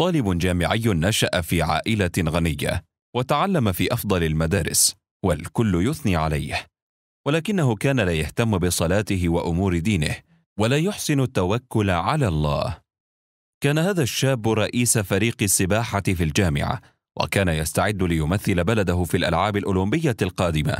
طالب جامعي نشأ في عائلة غنية وتعلم في أفضل المدارس والكل يثني عليه ولكنه كان لا يهتم بصلاته وأمور دينه ولا يحسن التوكل على الله كان هذا الشاب رئيس فريق السباحة في الجامعة وكان يستعد ليمثل بلده في الألعاب الأولمبية القادمة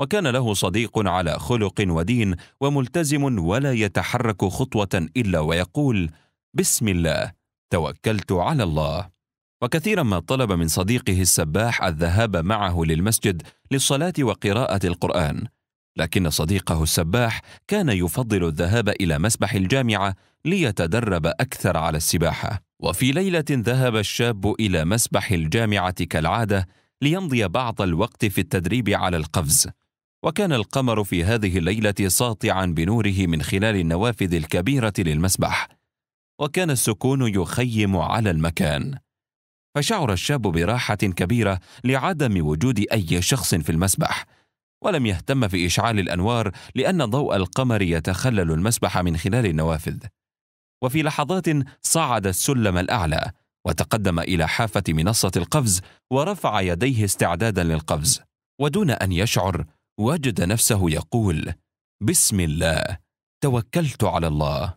وكان له صديق على خلق ودين وملتزم ولا يتحرك خطوة إلا ويقول بسم الله توكلت على الله وكثيرا ما طلب من صديقه السباح الذهاب معه للمسجد للصلاه وقراءه القران لكن صديقه السباح كان يفضل الذهاب الى مسبح الجامعه ليتدرب اكثر على السباحه وفي ليله ذهب الشاب الى مسبح الجامعه كالعاده ليمضي بعض الوقت في التدريب على القفز وكان القمر في هذه الليله ساطعا بنوره من خلال النوافذ الكبيره للمسبح وكان السكون يخيم على المكان فشعر الشاب براحه كبيره لعدم وجود اي شخص في المسبح ولم يهتم في اشعال الانوار لان ضوء القمر يتخلل المسبح من خلال النوافذ وفي لحظات صعد السلم الاعلى وتقدم الى حافه منصه القفز ورفع يديه استعدادا للقفز ودون ان يشعر وجد نفسه يقول بسم الله توكلت على الله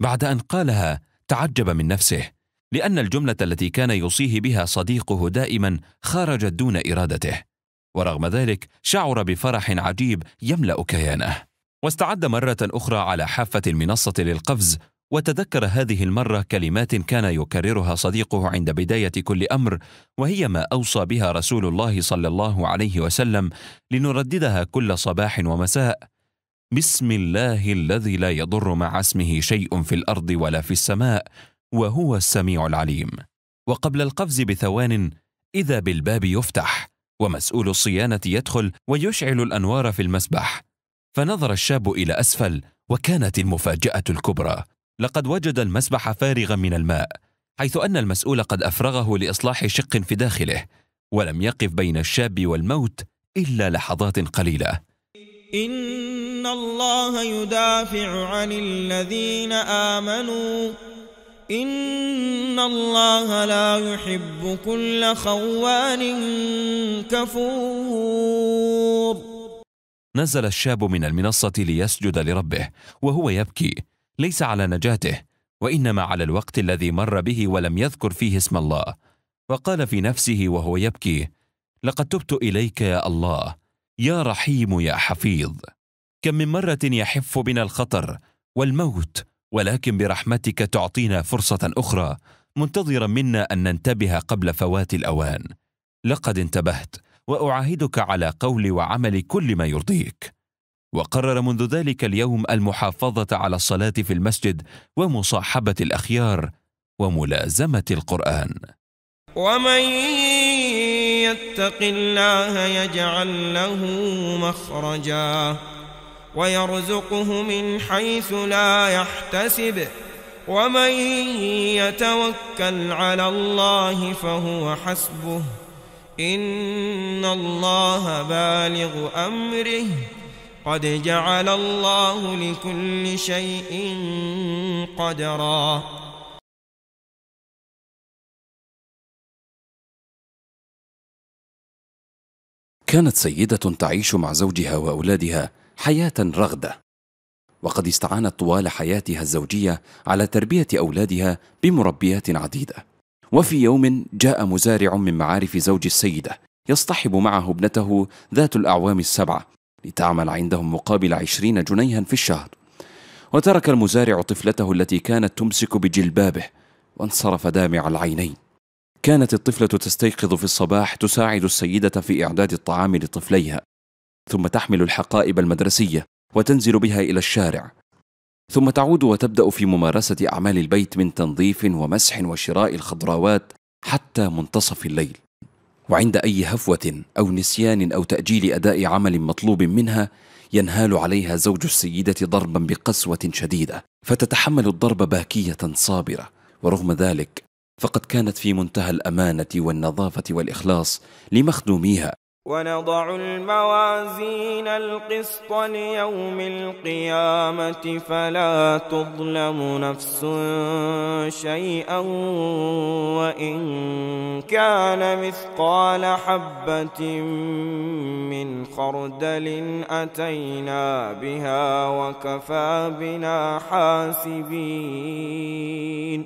بعد ان قالها تعجب من نفسه لان الجمله التي كان يوصيه بها صديقه دائما خرجت دون ارادته ورغم ذلك شعر بفرح عجيب يملا كيانه واستعد مره اخرى على حافه المنصه للقفز وتذكر هذه المره كلمات كان يكررها صديقه عند بدايه كل امر وهي ما اوصى بها رسول الله صلى الله عليه وسلم لنرددها كل صباح ومساء بسم الله الذي لا يضر مع اسمه شيء في الارض ولا في السماء وهو السميع العليم وقبل القفز بثوان اذا بالباب يفتح ومسؤول الصيانه يدخل ويشعل الانوار في المسبح فنظر الشاب الى اسفل وكانت المفاجاه الكبرى لقد وجد المسبح فارغا من الماء حيث ان المسؤول قد افرغه لاصلاح شق في داخله ولم يقف بين الشاب والموت الا لحظات قليله إن إن الله يدافع عن الذين آمنوا إن الله لا يحب كل خوان كفور نزل الشاب من المنصة ليسجد لربه وهو يبكي ليس على نجاته وإنما على الوقت الذي مر به ولم يذكر فيه اسم الله وقال في نفسه وهو يبكي لقد تبت إليك يا الله يا رحيم يا حفيظ كم من مره يحف بنا الخطر والموت ولكن برحمتك تعطينا فرصه اخرى منتظرا منا ان ننتبه قبل فوات الاوان لقد انتبهت واعاهدك على قولي وعملي كل ما يرضيك وقرر منذ ذلك اليوم المحافظه على الصلاه في المسجد ومصاحبه الاخيار وملازمه القران ومن يتق الله يجعل له مخرجا ويرزقه من حيث لا يحتسب ومن يتوكل على الله فهو حسبه إن الله بالغ أمره قد جعل الله لكل شيء قدرا كانت سيدة تعيش مع زوجها وأولادها حياة رغدة وقد استعانت طوال حياتها الزوجية على تربية أولادها بمربيات عديدة وفي يوم جاء مزارع من معارف زوج السيدة يصطحب معه ابنته ذات الأعوام السبعة لتعمل عندهم مقابل عشرين جنيها في الشهر وترك المزارع طفلته التي كانت تمسك بجلبابه وانصرف دامع العينين كانت الطفلة تستيقظ في الصباح تساعد السيدة في إعداد الطعام لطفليها ثم تحمل الحقائب المدرسية وتنزل بها إلى الشارع ثم تعود وتبدأ في ممارسة أعمال البيت من تنظيف ومسح وشراء الخضروات حتى منتصف الليل وعند أي هفوة أو نسيان أو تأجيل أداء عمل مطلوب منها ينهال عليها زوج السيدة ضربا بقسوة شديدة فتتحمل الضرب باكية صابرة ورغم ذلك فقد كانت في منتهى الأمانة والنظافة والإخلاص لمخدوميها ونضع الموازين القسط ليوم القيامة فلا تظلم نفس شيئا وإن كان مثقال حبة من خردل أتينا بها وكفى بنا حاسبين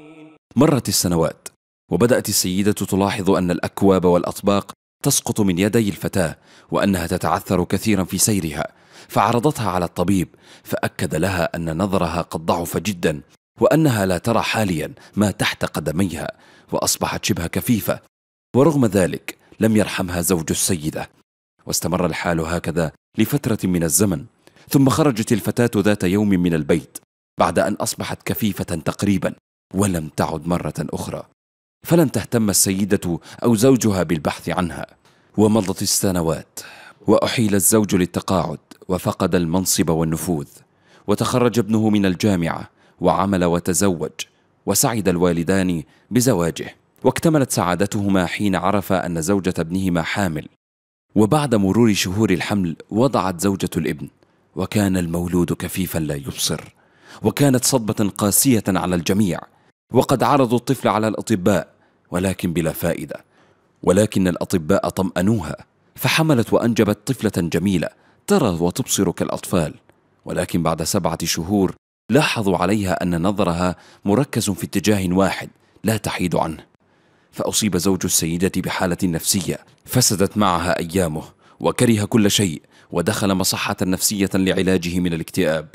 مرت السنوات وبدأت السيدة تلاحظ أن الأكواب والأطباق تسقط من يدي الفتاة وأنها تتعثر كثيرا في سيرها فعرضتها على الطبيب فأكد لها أن نظرها قد ضعف جدا وأنها لا ترى حاليا ما تحت قدميها وأصبحت شبه كفيفة ورغم ذلك لم يرحمها زوج السيدة واستمر الحال هكذا لفترة من الزمن ثم خرجت الفتاة ذات يوم من البيت بعد أن أصبحت كفيفة تقريبا ولم تعد مرة أخرى فلن تهتم السيدة أو زوجها بالبحث عنها ومضت السنوات وأحيل الزوج للتقاعد وفقد المنصب والنفوذ وتخرج ابنه من الجامعة وعمل وتزوج وسعد الوالدان بزواجه واكتملت سعادتهما حين عرف أن زوجة ابنهما حامل وبعد مرور شهور الحمل وضعت زوجة الابن وكان المولود كفيفا لا يبصر وكانت صدمة قاسية على الجميع وقد عرضوا الطفل على الأطباء ولكن بلا فائدة ولكن الأطباء طمأنوها فحملت وأنجبت طفلة جميلة ترى وتبصر كالأطفال ولكن بعد سبعة شهور لاحظوا عليها أن نظرها مركز في اتجاه واحد لا تحيد عنه فأصيب زوج السيدة بحالة نفسية فسدت معها أيامه وكره كل شيء ودخل مصحة نفسية لعلاجه من الاكتئاب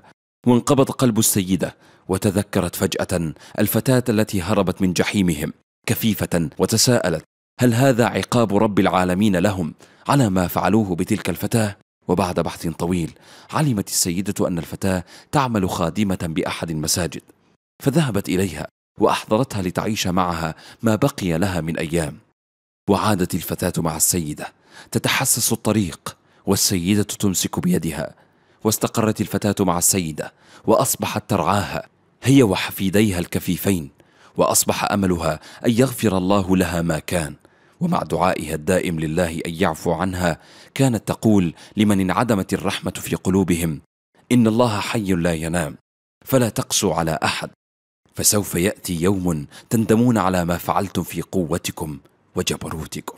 وانقبض قلب السيدة وتذكرت فجأة الفتاة التي هربت من جحيمهم كفيفة وتساءلت هل هذا عقاب رب العالمين لهم على ما فعلوه بتلك الفتاة؟ وبعد بحث طويل علمت السيدة أن الفتاة تعمل خادمة بأحد المساجد فذهبت إليها وأحضرتها لتعيش معها ما بقي لها من أيام وعادت الفتاة مع السيدة تتحسس الطريق والسيدة تمسك بيدها واستقرت الفتاة مع السيدة وأصبحت ترعاها هي وحفيديها الكفيفين وأصبح أملها أن يغفر الله لها ما كان ومع دعائها الدائم لله أن يعفو عنها كانت تقول لمن انعدمت الرحمة في قلوبهم إن الله حي لا ينام فلا تقسوا على أحد فسوف يأتي يوم تندمون على ما فعلتم في قوتكم وجبروتكم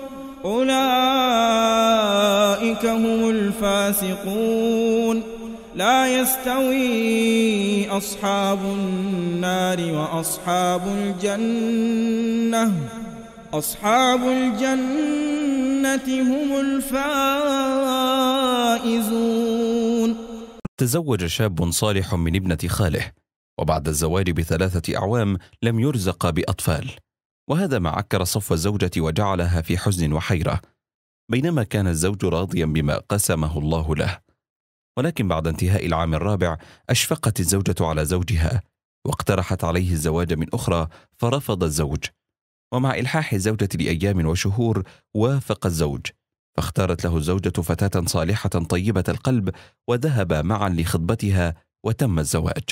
أولئك هم الفاسقون لا يستوي أصحاب النار وأصحاب الجنة أصحاب الجنة هم الفائزون تزوج شاب صالح من ابنة خاله وبعد الزواج بثلاثة أعوام لم يرزق بأطفال وهذا ما عكر صف الزوجة وجعلها في حزن وحيرة بينما كان الزوج راضيا بما قسمه الله له ولكن بعد انتهاء العام الرابع أشفقت الزوجة على زوجها واقترحت عليه الزواج من أخرى فرفض الزوج ومع إلحاح الزوجة لأيام وشهور وافق الزوج فاختارت له الزوجة فتاة صالحة طيبة القلب وذهب معا لخطبتها وتم الزواج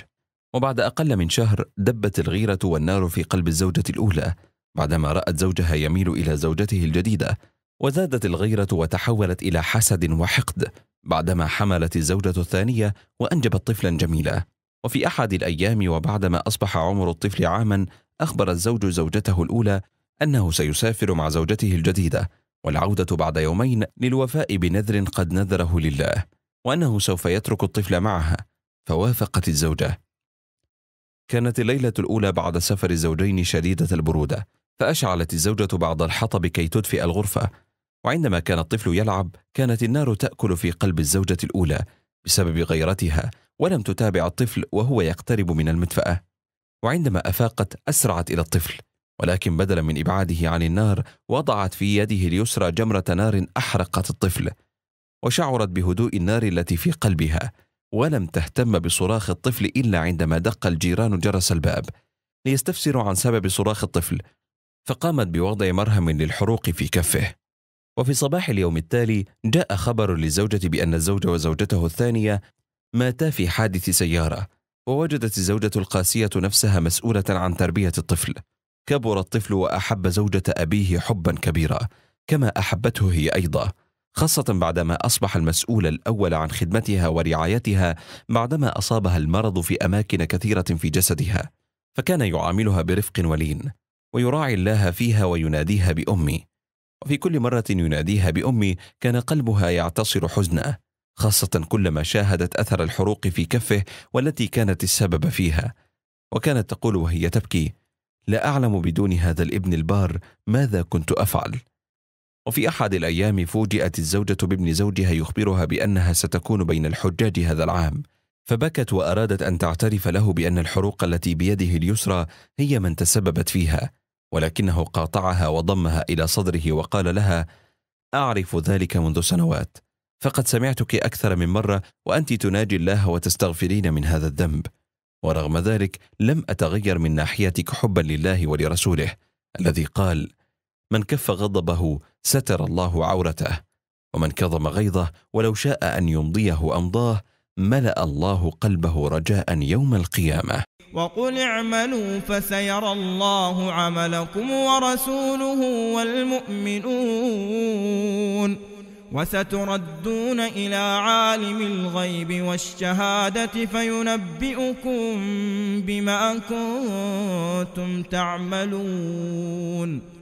وبعد أقل من شهر دبت الغيرة والنار في قلب الزوجة الأولى بعدما رأت زوجها يميل إلى زوجته الجديدة وزادت الغيرة وتحولت إلى حسد وحقد بعدما حملت الزوجة الثانية وأنجبت طفلا جميلا وفي أحد الأيام وبعدما أصبح عمر الطفل عاما أخبر الزوج زوجته الأولى أنه سيسافر مع زوجته الجديدة والعودة بعد يومين للوفاء بنذر قد نذره لله وأنه سوف يترك الطفل معها فوافقت الزوجة كانت الليلة الأولى بعد سفر الزوجين شديدة البرودة فأشعلت الزوجة بعض الحطب كي تدفئ الغرفة وعندما كان الطفل يلعب كانت النار تأكل في قلب الزوجة الأولى بسبب غيرتها ولم تتابع الطفل وهو يقترب من المدفأة وعندما أفاقت أسرعت إلى الطفل ولكن بدلا من إبعاده عن النار وضعت في يده اليسرى جمرة نار أحرقت الطفل وشعرت بهدوء النار التي في قلبها ولم تهتم بصراخ الطفل إلا عندما دق الجيران جرس الباب ليستفسروا عن سبب صراخ الطفل فقامت بوضع مرهم للحروق في كفه وفي صباح اليوم التالي جاء خبر للزوجة بأن الزوج وزوجته الثانية ماتا في حادث سيارة ووجدت الزوجة القاسية نفسها مسؤولة عن تربية الطفل كبر الطفل وأحب زوجة أبيه حبا كبيرا كما أحبته هي أيضا خاصة بعدما أصبح المسؤول الأول عن خدمتها ورعايتها بعدما أصابها المرض في أماكن كثيرة في جسدها فكان يعاملها برفق ولين ويراعي الله فيها ويناديها بأمي وفي كل مرة يناديها بأمي كان قلبها يعتصر حزنه خاصة كلما شاهدت أثر الحروق في كفه والتي كانت السبب فيها وكانت تقول وهي تبكي لا أعلم بدون هذا الابن البار ماذا كنت أفعل وفي أحد الأيام فوجئت الزوجة بابن زوجها يخبرها بأنها ستكون بين الحجاج هذا العام فبكت وأرادت أن تعترف له بأن الحروق التي بيده اليسرى هي من تسببت فيها ولكنه قاطعها وضمها الى صدره وقال لها اعرف ذلك منذ سنوات فقد سمعتك اكثر من مره وانت تناجي الله وتستغفرين من هذا الذنب ورغم ذلك لم اتغير من ناحيتك حبا لله ولرسوله الذي قال من كف غضبه ستر الله عورته ومن كظم غيظه ولو شاء ان يمضيه امضاه ملا الله قلبه رجاء يوم القيامه وقل اعملوا فسيرى الله عملكم ورسوله والمؤمنون وستردون إلى عالم الغيب والشهادة فينبئكم بما كنتم تعملون